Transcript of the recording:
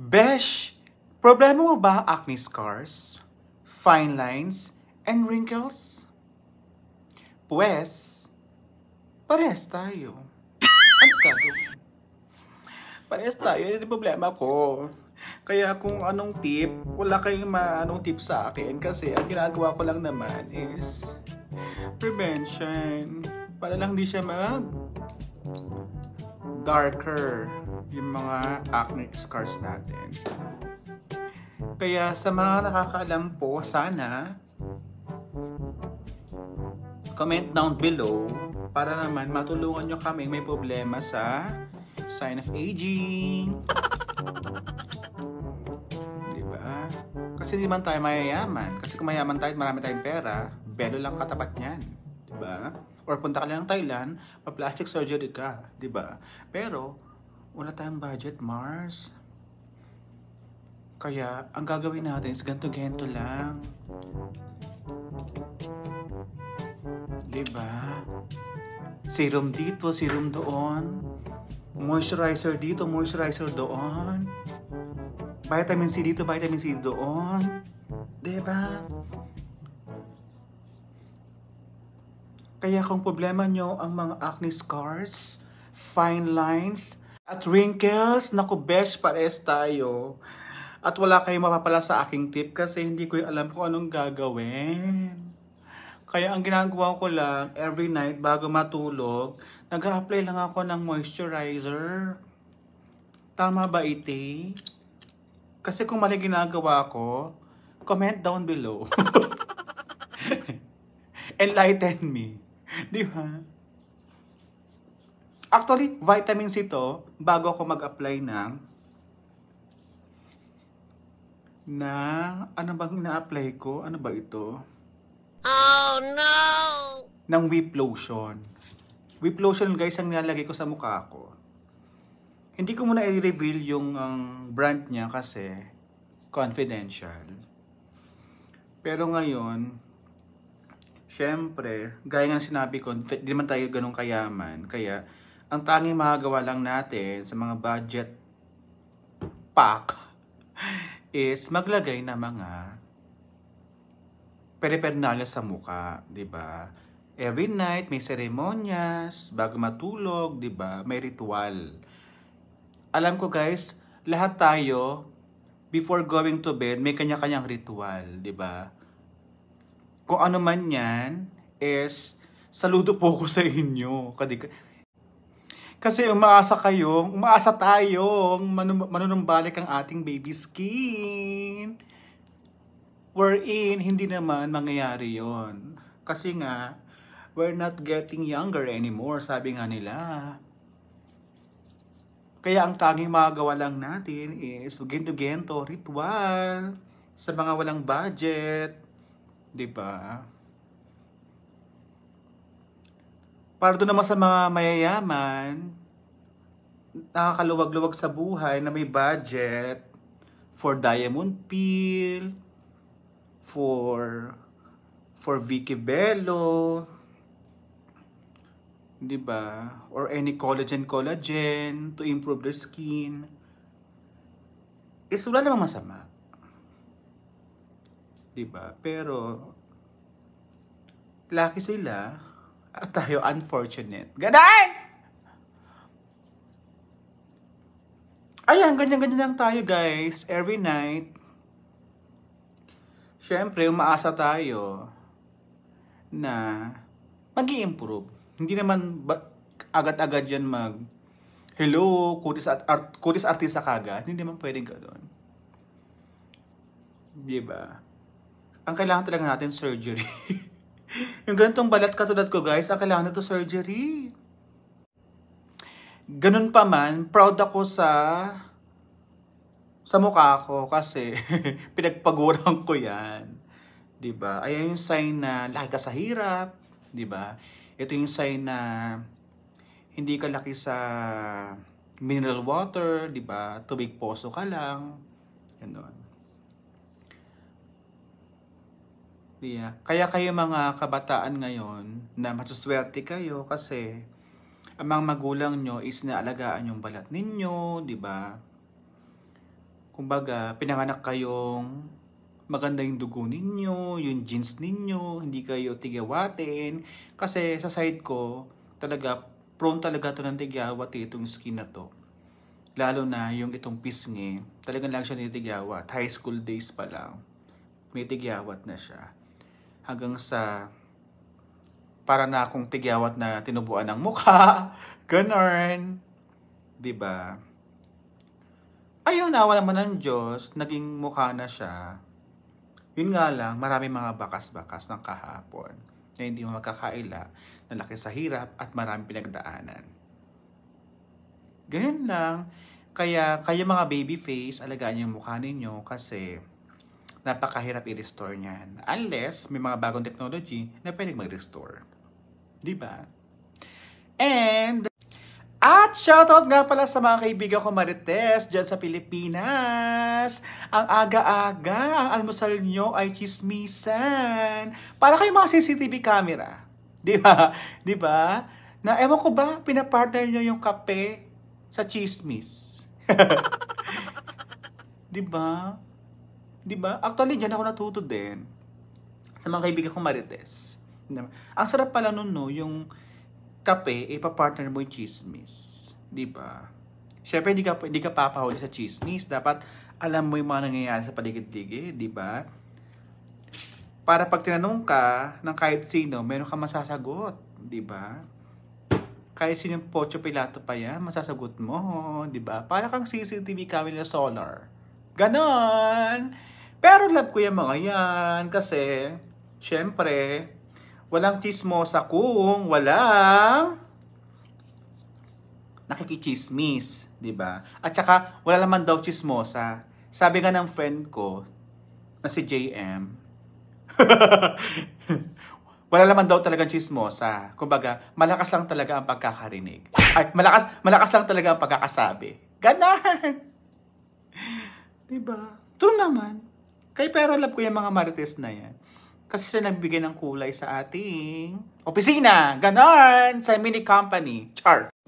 Besh, problema mo ba acne scars, fine lines, and wrinkles? Pues, parehas tayo. Ano gagawin? Parehas tayo, yun yung problema ko. Kaya kung anong tip, wala kayong anong tip sa akin kasi ang ginagawa ko lang naman is prevention. Para lang di siya mag darker yung mga acne scars natin. Kaya sa mga nakakaalam po, sana comment down below para naman matulungan nyo kami may problema sa sign of aging. diba? Kasi hindi man tayo mayayaman. Kasi kung mayaman tayo at marami tayong pera, belo lang katapat niyan. Diba? Or punta ka lang ng Thailand, pa-plastic surgery ka. Diba? Pero, wala tayong budget, Mars. Kaya, ang gagawin natin is ganto gento lang. Diba? Serum dito, serum doon. Moisturizer dito, moisturizer doon. Vitamin C dito, vitamin C doon. Diba? Kaya kung problema nyo ang mga acne scars, fine lines, at wrinkles, naku besh, pares tayo. At wala kayong mapapala sa aking tip kasi hindi ko alam kung anong gagawin. Kaya ang ginagawa ko lang, every night bago matulog, nag apply lang ako ng moisturizer. Tama ba iti? E kasi kung mali ginagawa ko, comment down below. Enlighten me. Di ba? Actually, vitamin C to bago ako mag-apply ng na ano bang ina-apply ko? Ano ba ito? Oh no! Ng whip lotion. Whip lotion guys ang nilalagay ko sa mukha ko. Hindi ko muna i-reveal yung um, brand niya kasi confidential. Pero ngayon, syempre, gaya ng sinabi ko, hindi man tayo ganun kayaman. Kaya, ang tanging magagawa lang natin sa mga budget pack is maglagay na mga peripernalya sa muka, 'di ba? Every night may seremonyas, bago matulog, 'di ba? May ritual. Alam ko guys, lahat tayo before going to bed may kanya-kanyang ritual, 'di ba? Kung ano man 'yan is saludo po ko sa inyo. Kadi kasi umaasa kayo, umaasa tayong manun- manunumbalik ang ating baby skin. Wherein, hindi naman mangyayari yon Kasi nga, we're not getting younger anymore, sabi nga nila. Kaya ang tanging magagawa lang natin is gento-gento ritual sa mga walang budget. 'Di ba? Para doon naman sa mga mayayaman, nakakaluwag-luwag sa buhay na may budget for diamond peel, for for Vicky Bello, 'di ba? Or any collagen collagen to improve their skin. Is wala namang masama. 'Di ba? Pero laki sila at ano tayo unfortunate. Ganon! Ayan, ganyan-ganyan lang tayo guys. Every night. Siyempre, umaasa tayo na mag improve Hindi naman agad-agad yan mag hello, kutis, at art, kutis artista kaga. Hindi naman pwedeng ka doon. Diba? Ang kailangan talaga natin surgery. yung ganitong balat katulad ko guys, ah, kailangan na surgery. Ganun pa man, proud ako sa sa mukha ko kasi pinagpaguran ko yan. 'Di ba? Ayun yung sign na laki ka sa hirap, 'di ba? Ito yung sign na hindi ka laki sa mineral water, 'di ba? Tubig poso ka lang. Ganun. Yeah. Kaya kayo mga kabataan ngayon na masuswerte kayo kasi ang mga magulang nyo is naalagaan yung balat ninyo, di ba? Kumbaga, pinanganak kayong maganda yung dugo ninyo, yung jeans ninyo, hindi kayo tigawatin. Kasi sa side ko, talaga, prone talaga to ng tigawat itong skin na to. Lalo na yung itong pisngi, talagang lang siya nitigyawat. High school days pa lang, may tigyawat na siya hanggang sa para na akong tigyawat na tinubuan ng mukha. Ganon. ba? Diba? Ayun, nawala man ng Diyos, naging mukha na siya. Yun nga lang, marami mga bakas-bakas ng kahapon na hindi mo magkakaila, nalaki sa hirap at marami pinagdaanan. Ganyan lang. Kaya, kaya mga baby face, alagaan yung mukha ninyo kasi napakahirap i-restore niyan. Unless may mga bagong technology na pwedeng mag-restore. Di ba? And, at shoutout nga pala sa mga kaibigan ko Marites dyan sa Pilipinas. Ang aga-aga, ang almusal nyo ay chismisan. Para kayo mga CCTV camera. Di ba? Di ba? Na ewan ko ba, pinapartner nyo yung kape sa chismis. 'di ba? 'Di ba? Actually, diyan ako natuto din sa mga kaibigan kong Marites. Diba? Ang sarap pala noon, no, yung kape, eh, ipa-partner mo yung chismis. Di ba? Siyempre, hindi ka, hindi ka papahuli sa chismis. Dapat alam mo yung mga nangyayari sa paligid-ligid, di ba? Para pag tinanong ka ng kahit sino, meron ka masasagot, di ba? Kahit sino yung Pocho Pilato pa yan, masasagot mo, di ba? Para kang CCTV camera solar Ganon! Pero love ko yung mga yan kasi, syempre, walang chismosa kung walang nakikichismis, di ba? At saka, wala naman daw chismosa. Sabi nga ng friend ko, na si JM, wala naman daw talagang chismosa. Kumbaga, malakas lang talaga ang pagkakarinig. Ay, malakas, malakas lang talaga ang pagkakasabi. Ganon! Diba? True naman. Kay pero love ko yung mga marites na yan. Kasi sila nagbigay ng kulay sa ating opisina. Ganon! Sa mini company. Char.